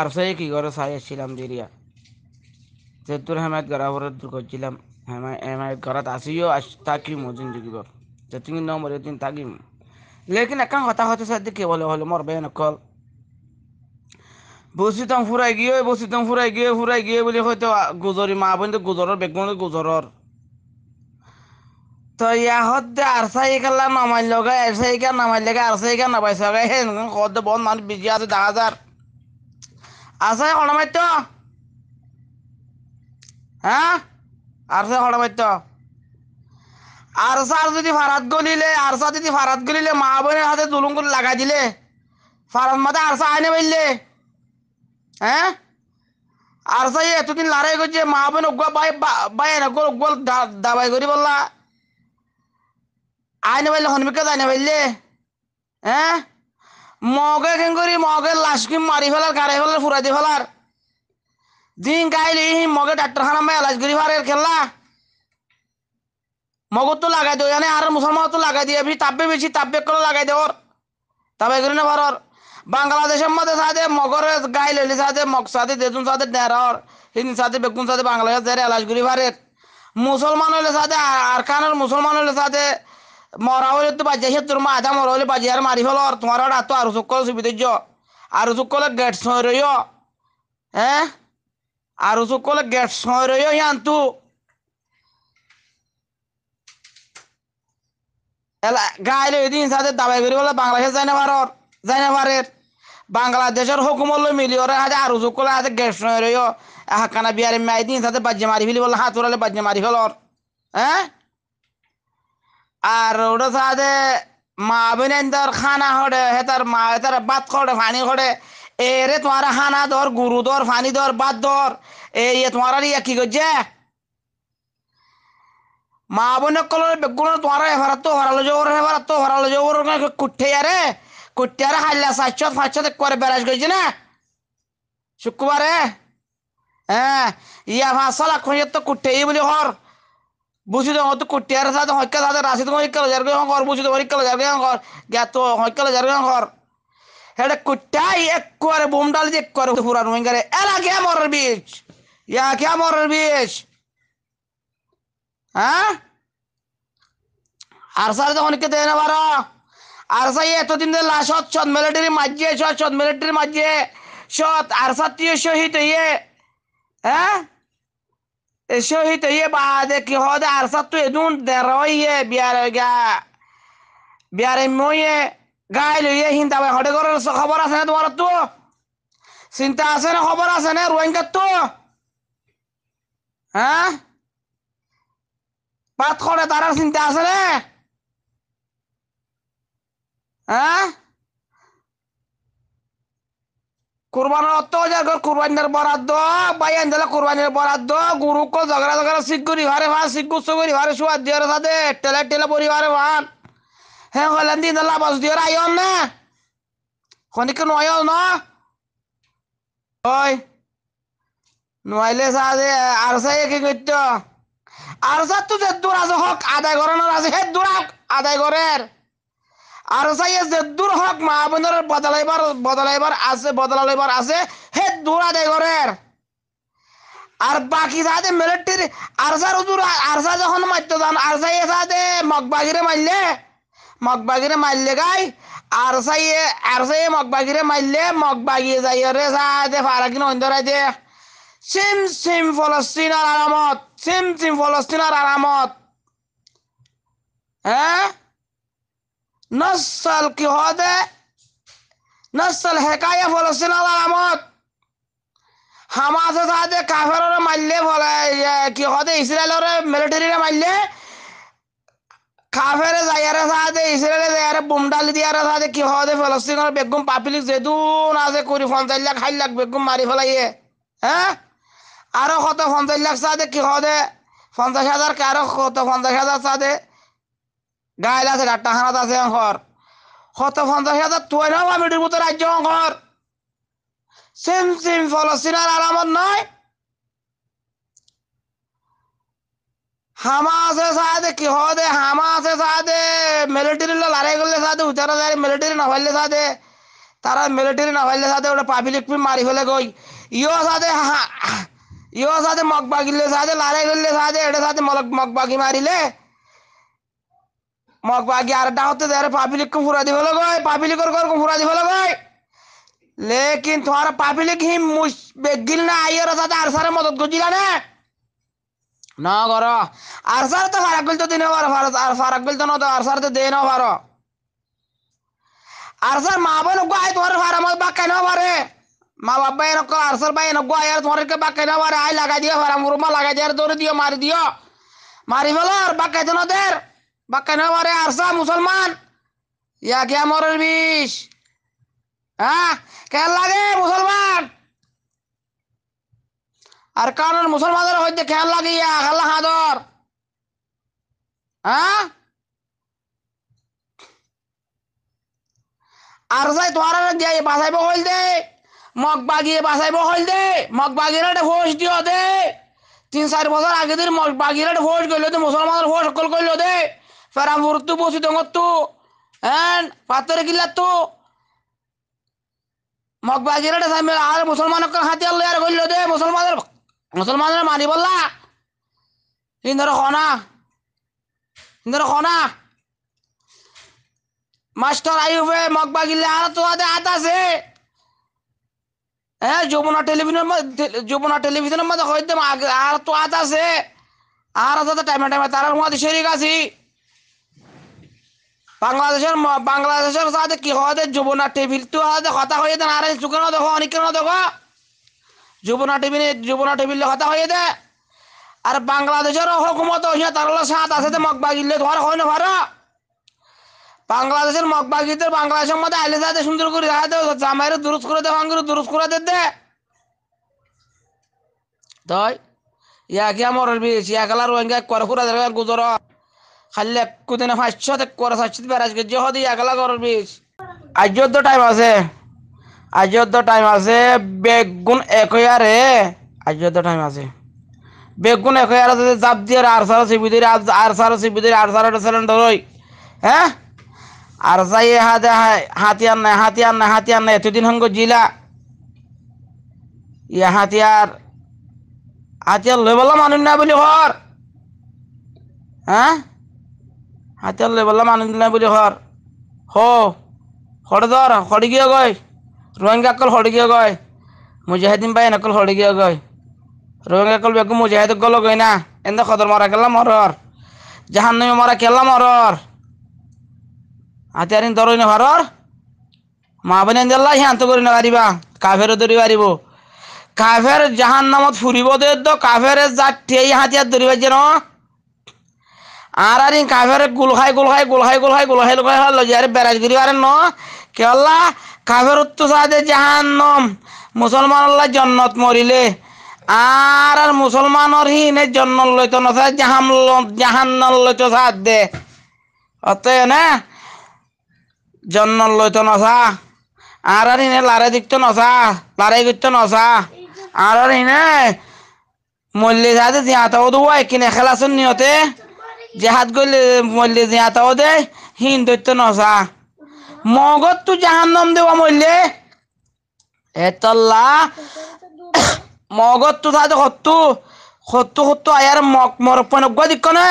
അർസയ്ക്ക് സായശീലം തിരിയ ജെത്തുൽ ഹമായത് ഗറാവറത്തുൽ കൊച്ചിലം ഹമായത് ഗറത്ത് അസിയോ അഷ്താക്കി മോജിൻ ജുഗിബ ജെത്തിങ് no മൊരത്തിൻ താകിം ലേക്കിൻ അക്കാൻ ഹത്താ ഹത്ത സദ്ദിക്ക് വല ഹല മർ ബൈന ഖൽ বসিতাম ফুরাই গিয়ে বসিতাম ফুরাই গিয়ে ফুরাই গিয়ে বলে হয়তো গুজরি মা বোন গুজরের বেগুন গুজরের তো ইয়াহত আর সাইকেল নামাই লগে আর সাইকেল নামাই লগে আর সাইকেল নামাইছে হেন কত বন মানুষ বিজি আছে দেখা যার আছে হড়মাইত হ্যাঁ আর সে হড়মাইত সার যদি ফারাত গলিলে আর সার যদি ফারাত গলিলে মা বোনের হাতে দুলুম করে লাগাই দিলে ফারাত আর আরসা আইনে বললে হ্যাঁ আর সাই এতদিন লড়াই করছে মা বোন গোয়া গোল দাবাই করি বললা আইনে বাইলে হনমিকা আইনে বললে হ্যাঁ মগে কেন করি মগের লাশকে মারি ফেলার কারে ফেলার ফুরাই দিয়ে ফেলার দিন গাইলি মগে ডাক্তারখানা মায় এলাজ করি ফারের খেলা মগর তো লাগাই দেও জানে আর মুসলমান তো লাগাই দিয়ে তাপবে বেশি তাপবে করে লাগাই দেওয়ার তাপে করি না ভারর বাংলাদেশের মধ্যে সাথে মগর গাই লইলি সাথে মগ সাথে দেতুন সাথে ডেরর হিন্দি সাথে বেগুন সাথে বাংলাদেশ এলাজ করি ফারের মুসলমান হলে সাথে আর খানের মুসলমান হলে সাথে মরা হলে তো বাজে সে তোর মা আধা মরা হলে বাজে আর মারি ফেল আর তোমার আর তো আরো চোখ কল সুবিধের আরো চোখ গেট সয় রইও হ্যাঁ আরো চোখ গেট সয় রইও ইয়ান তু গাইলে এদিন সাথে দাবাই করি বলে বাংলাদেশে যাই না পারর যাই না পারের বাংলাদেশের হুকুমল মিলিয়রে হাজে আরো চোখ কলে গেট সয় রইও হাকানা বিহারে মাই দিন সাথে বাজে মারি ফেলি বলে হাত উড়ালে বাজে মারি ফেলর হ্যাঁ আর ওটা আছে মা তোর খানা হড়ে তার মা তার বাত করে ফানি এ রে তোমার হানা ধর গুরু ধর ফানি ধর বাদ ধর এই ইয়ে তোমার ইয়া কি করছে মা বোন কলর বেগুন তোমার হেফারাত তো হরালো জবর হেফারাত তো হরালো জবর কুঠে আরে কুঠে আরে হাল্লা সাতশো পাঁচশো করে বেরাজ করছে না শুক্রবারে হ্যাঁ ইয়া ভাষা লাখ তো কুঠেই বলি হর বুঝিতে হত কোটিয়ার সাথে হইকা সাথে রাশি তোমার ইকাল জারগে হর বুঝিতে হর ইকাল জারগে হর জ্ঞাত হইকাল জারগে হর হেডে কোটাই এক করে বোম ডাল যে করে পুরান হইঙ্গারে এলা কে মরার বীজ ইয়া কে মরার বীজ হ্যাঁ আর সার তখন কে দেয় না বারো আর সাই এতদিন ধরে লাশ সৎ মিলিটারি মাঝে সৎ মিলিটারি মাঝে সৎ আর সাত শহীদ হইয়ে হ্যাঁ یه بعد که ها در سطح دون درای بیار گا بیار موی گایلو یه هین دوی هده گره سو خبر آسنه تو سینتا آسنه خبر آسنه نه تو ها پات خوده دارا سینتا آسنه ها কুরবানের অত কুরবানির বরাদ্দ বাই আনলে কুরবানির বরাদ্দ গুরু কো ঝগড়া ঝগড়া সিগুরি হারে ভান সিগু সুগুরি হারে সুয়া দিয়ার সাথে টেলে টেলে বরি হারে ভান হ্যাঁ হলেন দিন আল্লাহ বাস দিয়ার আইন না খনিক নয় না ওই নোয়াইলে সাথে আর সাই কি করতো আর সাত তো যে দূর আছে হক আদায় করানোর আছে হে দূর আদায় করের আর চাই যে দূর হক মা বোনের বদলাইবার বদলাইবার আছে বদলাইবার আছে হে দূরা আদায় করের আর বাকি যাতে মিলিটারির আরজার উজুর আরজা যখন মারতে আর চাই যাতে মগবাগিরে মারলে মগবাগিরে মারলে গাই আর চাইয়ে আর চাইয়ে মগবাগিরে মারলে মগবাগিয়ে যাই রে যাতে ফারাকি নন্দরাই দে সিম সিম ফলস্তিনার আরামত সিম সিম ফলস্তিনার আরামত হ্যাঁ নসল কি হদে নসল হেকায়া বলেছেন আল্লাহ আমত হামাস সাথে কাফেররে মারলে বলে কি হদে ইসরায়েলরে মিলিটারিরে মারলে কাফেরে যাইয়ারে সাথে ইসরায়েলে যাইয়ারে বোম ডালি দিয়ারে সাথে কি হদে ফলস্তিনের বেগুম পাবলিক যেদুন আছে করি পঞ্চাশ লাখ ষাট লাখ বেগুম মারি ফেলাইয়ে হ্যাঁ আরো কত পঞ্চাশ লাখ সাথে কি হদে পঞ্চাশ হাজার কারো কত পঞ্চাশ হাজার সাথে গাইল আছে ডাট্টা হানাত আছে অঙ্কর শত পঞ্চাশ হাজার টুয়েলভ কমিটির মতো রাজ্য অঙ্কর সিম সিম ফলস্তিনার আরামত নাই হামাসে সাথে কি হদে হামাসে সাথে মিলিটারি লড়াই করলে সাথে উতারা যায় মিলিটারি না হইলে সাথে তারা মিলিটারি না হইলে সাথে ওটা পাবলিক পি মাৰি ফেলে গৈ ইও সাথে ইও সাথে মগবাগিলে সাথে লড়াই করলে সাথে এটা সাথে মগবাগি মাৰিলে মগ বাগি আরেকটা হতে দেয় পাবলিক কো ফুরা দিবে লগাই পাবলিক কর কর ফুরা দিবে লগাই লেকিন তোর পাবলিক হি মুশ বেগিল না আইয়ের সাথে আরসারে মদত গজিলা না না আর সার তো ফারাকুল তো দিনে ফার আর ফারাকুল তো আর সার তো দেই বার আর সার মা বোন গো আই তোমার ফারা মত বাক্কাই না পারে মা বাবা এর কর আরসার ভাই এর গো আই আর তোর কে বাক্কাই না পারে আই লাগাই দিও ফারা মুরমা লাগাই দিয়ে আর দিও মারি দিও মারি বলো আর বাক্কাই তো না দের বাক্কা না মারে আরসা মুসলমান ইয়া কে মরের বিষ হ্যাঁ কে লাগে মুসলমান আর কারণ মুসলমানের হইতে খেয়াল লাগে ইয়া খাল্লা হাদর হ্যাঁ আর যাই তোমার দিয়ে বাঁচাইব হইল দে মগ বাগিয়ে বাঁচাইব হইল দে মগ বাগিয়ে হোস দিও দে তিন চার বছর আগে দিন মগ বাগিয়ে হোস করলো দে মুসলমানের হোস সকল করলো দে ഫറമുറുത്തു তো തൊങ്ങത്തു ഏൻ പാത്തരക്കില്ലത്തു মগবাজিরাটা সামনে আর মুসলমানকে হাতে আল্লাহ আর কইল দে মুসলমানের মুসলমানের মানি বললা ইন্দর খনা ইন্দর খনা মাস্টার আইবে গিলে আর তো আদে হাত আছে হ্যাঁ যমুনা টেলিভিশনের যমুনা টেলিভিশনের মধ্যে হইতে আর তো হাত আছে আর তো টাইমে টাইমে তারার মধ্যে শরীর আছি বাংলাদেশের বাংলাদেশের সাথে কি হতে যুবনা টিভির তো হতে কথা হয়ে দেন আরে না দেখো অনেক কেন দেখো যুবনা টিভি যুবনা টিভির কথা হয়ে দে আর বাংলাদেশের হুকুমত হইয়া তার সাত আছে তো মগ বাগিলে ধর হয় না ভারো বাংলাদেশের মগ বাগিতে বাংলাদেশের মধ্যে আইলে যাতে সুন্দর করে দেখা দেবে জামাইরে দুরুস্ত করে দেওয়া আঙ্গুর দুরুস্ত করে দে দে তাই ইয়াকে আমার বিশ ইয়াকেলা রোহিঙ্গা করে করে গুজরাট খালি একু দিনে পাঁচশো এক করে চারশো বের আজকে জহ দিয়ে একলা করবি আজর তো টাইম আছে আজর তো টাইম আছে বেগুন একয়ারে আজর তো টাইম আছে বেগুন একয়ার আছে জাপ দিয়ে আর সারো চিপি দিয়ে আর সারো চিপি দিয়ে আর সারো সিলিন্ডার ওই হ্যাঁ আর যাই হাতে হাতিয়ার নাই হাতিয়ার নাই হাতিয়ার নাই এতদিন হঙ্গ জিলা ইয়া হাতিয়ার হাতিয়ার লই বললাম মানুষ না বলি হর হ্যাঁ হাতালে বললাম আনন্দিল্লা বলি হর হো হড়ে ধর হড়ে গিয়ে গয় রোহিঙ্গা আকল হড়ে গিয়ে গয় মুজাহিদিন ভাই নকল হড়ে গিয়ে গয় রোহিঙ্গা আকল বেকু মুজাহিদ গল গই না এনে খদর মারা গেলাম হরর জাহান নামে মারা খেলাম হরর হাতিয়ারিন ধরই না হরর মা বনে দেল্লা হ্যাঁ তো করি না পারিবা কাফের ধরি পারিব কাফের জাহান নামত ফুরিব দে কাফের জাত হাতিয়ার ধরিবার যেন আর আর ইং কাফেরে গুল খাই গুল খাই গুল খাই গুল খাই গুল খাই গুল খাই হল যারে বেরাজ গিরি আরে ন কেলা কাফের উত্তর সাদে জাহান্নম মুসলমান আল্লাহ জন্নত মরিলে আর আর মুসলমানর হিনে জন্ম লইত নসা জাহাম নল লইত সাদ দে অতে না জন্ম লইত নসা আর আর ইনে লারে দিকত নসা লারে গিত নসা আর আর ইনে মল্লি সাদে জিয়াতাও দুয়া কিনে খেলাসন নিয়তে জেহাদ গইলে মরলে জেহাতাও দে হিন দৈত্য নসা মগত তু জাহান্নম দেওয়া মরলে এতল্লা মগত তু তাদের সত্তু সত্তু সত্তু আয়ার মগ মরপনজ্ঞ দিক না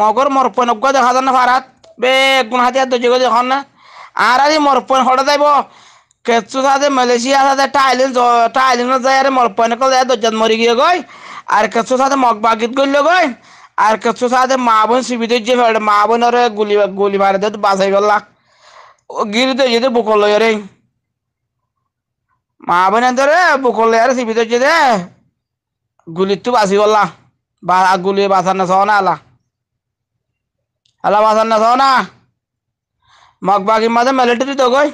মগর মরপনজ্ঞ দেখা যান না ভারাত বে গুণহাতি আর দৈর্য দেখ না আর আরে মরপন হঠাৎ যাইব কেঁচু সাথে মালয়েশিয়া সাথে টাইলিন টাইলিনত যায় আরে মরপনকে যায় দৈর্যাত মরি গিয়ে গই আর কেঁচু সাথে মগ বাগিত গইলে গই আর কিছু সাথে মা বোন সিবিদের যে ফেলে মা বোন ওরে গুলি গুলি মারে দে বাসাই গেলাক গিরিতে যেতে বুকল লই রে মা বোন ধরে বুকল লই আর সিবিদের যে দে গুলি তো বাসি গলা বা গুলি বাসার না সহনা আলা আলা বাসার না সহনা মগ বাকি মাঝে মিলিটারি তো গই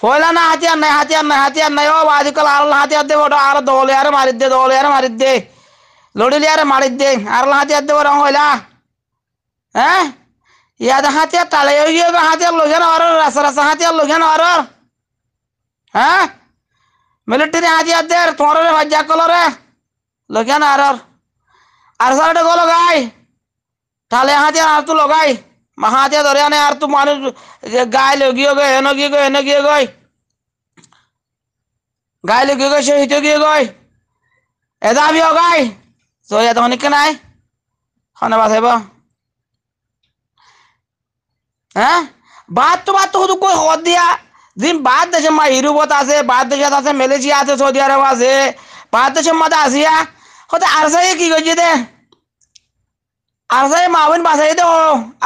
ফয়লা না হাতিয়ার নাই হাতিয়ার নাই হাতিয়ার নাই ও বাজি কল আর হাতিয়ার দে ওটা আর দোলে আর মারি দে দোলে আর মারি দে ಲೋಡಿಲಿ ಯಾರ ಮಾಡಿದ್ದೆ ಅರ್ಲ ಹಾತಿ ಎದ್ದವರ ಹೋಯ್ಲ ಹಾ ಎದ ಹಾತಿ ತಲೆ ಯೋಗಿಯೋಗ ಹಾತಿ ಅಲ್ಲೋಗ್ಯಾನ ಅವರ ರಸ ರಸ ಹಾತಿ ಅಲ್ಲೋಗ್ಯಾನ ಅವರ ಹಾ ಮಿಲಿಟರಿ ಹಾತಿ ಅದ್ದೇರ್ ತೋರ್ರೆ ವಜ್ಜೆ ಹಾಕೋಲೋರೆ ಲೋಗ್ಯಾನ ಅರರ್ ಅರಸಾರಟೆ ಗೋಲೋಗಾಯ್ তালে হাতে আর তো লগাই মাহাতে ধরে আনে আর তো মানুষ গায়ে লগিয়ে গয় এনে গিয়ে গয় এনে গিয়ে গয় গায়ে লগিয়ে গয় সে হিতে গিয়ে গয় এদাবি গায় जय आदमी ना खनबा थे बात तो बात तो हो तो कोई हो दिया जिन बात तो देशे मा यूरोपत आसे बात तो देशे आसे मलेशिया आसे सऊदी अरब तो आसे बात देशे मा हो तो आरसे ये की गजी आरसे मावन बासे दे हो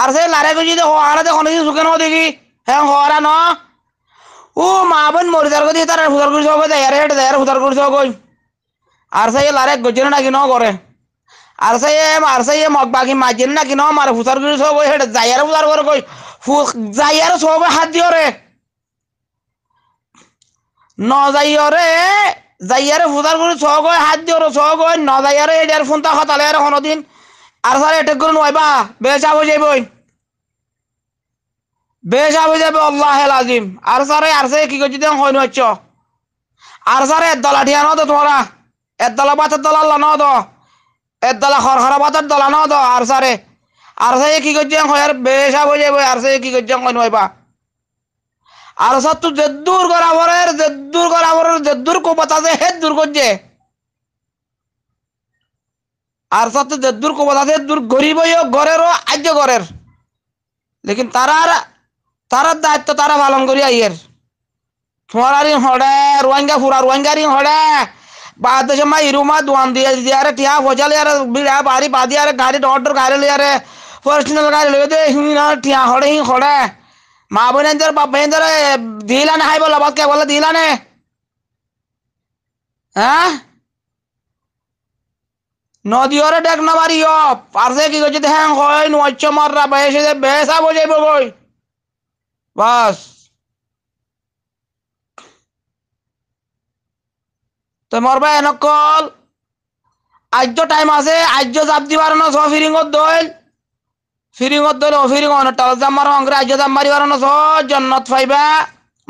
आरसे लारे गजी दे हो आरे दे खने सुके नो देगी है होरा नो ओ मावन मोर जर गजी तर हुदर गुर सो गो दे यार हेड दे यार हुदर गुर सो गो आरसे ये लारे ना की नो करे আরসাইম আরসাইম অকবাকি মাজিন না কিনো মার ফুসার গুলি সব হেডে যাইয়ার ফুসার করে কই যাইয়ার সব হাত দিও রে ন যাইও রে যাইয়ারে ফুসার গুলি সব হাত দিও রে সব ন যাইয়ারে এটার ফোনটা হতালে আর দিন আর স্যার এটেক করে নয়বা বেচা হয়ে যাইব বেচা হয়ে যাবে আল্লাহ আজিম আর স্যারে আর সে কি করছি দেখ হয় হচ্ছ আর স্যারে এর দলা ঠিয়া ন তো তোমরা এর দলা বাচ্চার দলা আল্লাহ ন তো এর দলা খরখরা পাতার দলা ন তো আর সারে আর সাই কি করছে হয়ার বেশা হয়ে যাবে আর সাই কি করছে কই নয়বা আর সার তো দূর করা বরের দূর করা বরের দূর কো বাতাসে হে দূর করছে আর সার তো দূর কো বাতাসে দূর গরিব ও আজ্য গরের লেকিন তারার তারার দায়িত্ব তারা পালন করি আইয়ের তোমার আর হড়ে রোয়াঙ্গা ফুরা রোয়াঙ্গারি হড়ে बादशाह इरुमा द्वांदी यार यहाँ फौजा ले यार बिड़ा बारी बाद यार गाड़ी डॉट गाड़ी ले यार पर्सनल गाड़ी ले दे ही ना यहाँ हड़े ही खड़े माँ बने इधर बाप बने इधर दीला ने हाय बोला बात क्या बोला दीला ने हाँ নদীরে ডেক না বাড়ি পারসে কি করছে হ্যাঁ হয় নচ্ছ মাররা বেসে বেসা বোঝাইব তো মরবা এনকল আজ্য টাইম আছে আজ্য জাপ দিবার ন সহ ফিরিঙত দইল ফিরিঙত দল অফিরিং অনটাল জাম মারো অঙ্গরে আজ্য জাম মারিবার ন জন্নত ফাইবা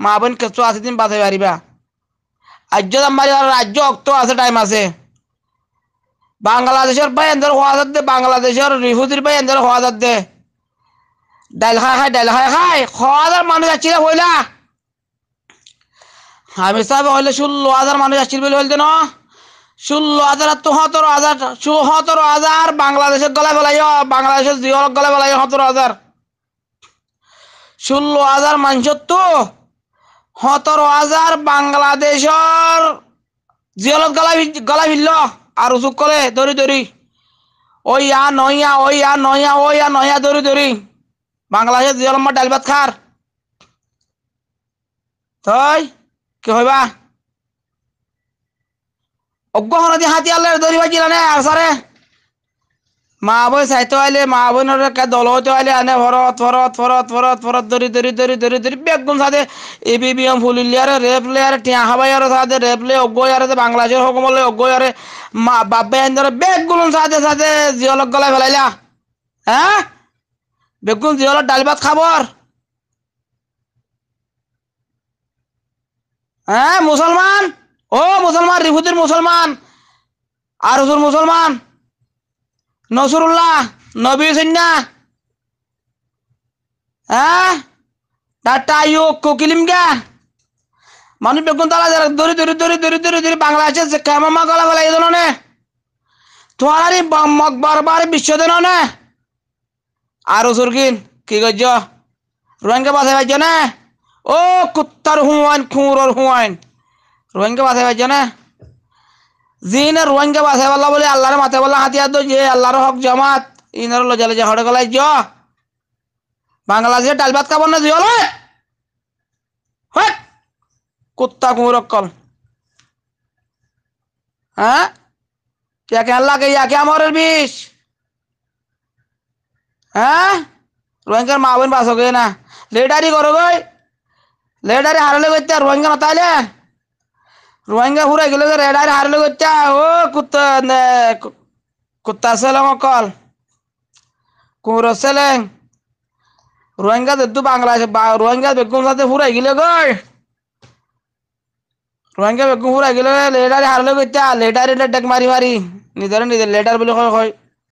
মা বোন কেঁচু আছে দিন বাঁচাই পারিবা আজ্য জাম মারিবার রাজ্য অক্ত আছে টাইম আছে বাংলাদেশের ভাই এন্দর হওয়া দে বাংলাদেশের রিফুজির ভাই এন্দর হওয়া দে ডাইল খাই খাই ডাইল খাই খাই খাওয়া মানুষ যাচ্ছি হইলা আমি সাহেব হইলে ষোলো হাজার মানুষ আসছিল বলে হইল না ষোলো হাজার সতেরো হাজার সতেরো হাজার বাংলাদেশের গলায় বেলাই বাংলাদেশের জিওর গলায় বেলাই সতেরো হাজার ষোলো হাজার মানুষের তো সতেরো হাজার বাংলাদেশের জিয়লত গলায় গলায় ভিড়ল আর উচুক কলে দৌড়ি দৌড়ি ওই আ নইয়া ওই আ নইয়া ওই আ নইয়া দৌড়ি দৌড়ি বাংলাদেশের জিয়লম্মা ডাল ভাত খার তাই কি হইবা অজ্ঞহন দি হাতি আলে ধরিবা কি জানে আর সারে মা বই চাইতে আইলে মা বোনের দল হইতে আইলে আনে ভরত ভরত ভরত ভরত ভরত ধরি ধরি ধরি ধরি ধরি বেগুন সাথে এ বি বি এম ফুল ইলিয়ারে রেপ লেয়ারে টিয়া হাবাইয়ারে সাথে রেপ লে অজ্ঞয়ারে বাংলাদেশের হকমলে অজ্ঞয়ারে মা বাবা এন্দরে বেগুন সাথে সাথে জিয়লক গলায় ফেলাইলা হ্যাঁ বেগুন জিয়লক ডাল ভাত খাবর হ্যাঁ মুসলমান ও মুসলমান রিফুদ্দিন মুসলমান আর হুজুর মুসলমান নসরুল্লাহ নবী সিন্না হ্যাঁ ডাক্তার কোকিলিম গা মানুষ বেগুন তালা যারা ধরি ধরি ধরি ধরি ধরি ধরি বাংলা আছে যে কেমন গলা গলা এদন নে তোমার মগ বারবার বিশ্ব দেন নে আর ওসুরকিন কি করছ রোহিঙ্গা বাসায় পাইছ না ও কুত্তার হুয়ান খুঁড়র হুয়ান রোহিঙ্গে বাসায় পাইছে না জিন রোহিঙ্গে বাসায় পাল্লা বলে আল্লাহর মাথায় বলা হাতিয়ার দো যে আল্লাহর হক জমাত ইনার লজালে যে হড়ে গলায় জ বাংলাদেশে ডাল ভাত খাবার না জিয়ল কুত্তা কুঁড়ক কল হ্যাঁ ইয়াকে আল্লাহ কে ইয়াকে আমার বিষ হ্যাঁ রোহিঙ্গার মা বোন বাস গে না লেডারি করো গোয় लेडर हार गा रोहिंगा मत आल रोहिंगा पूरा गल रेडर हारे गा ओ कुत कुत्ता से कल कुर से रोहिंगा देखू तो बांग्लादेश रोहिंगा बेगुम साथ पूरा गिले रोहिंगा बेगुम पूरा गिले लेडर हारे गा लेडर डेक मारी मारी निधर निधर लेडर बोले कोई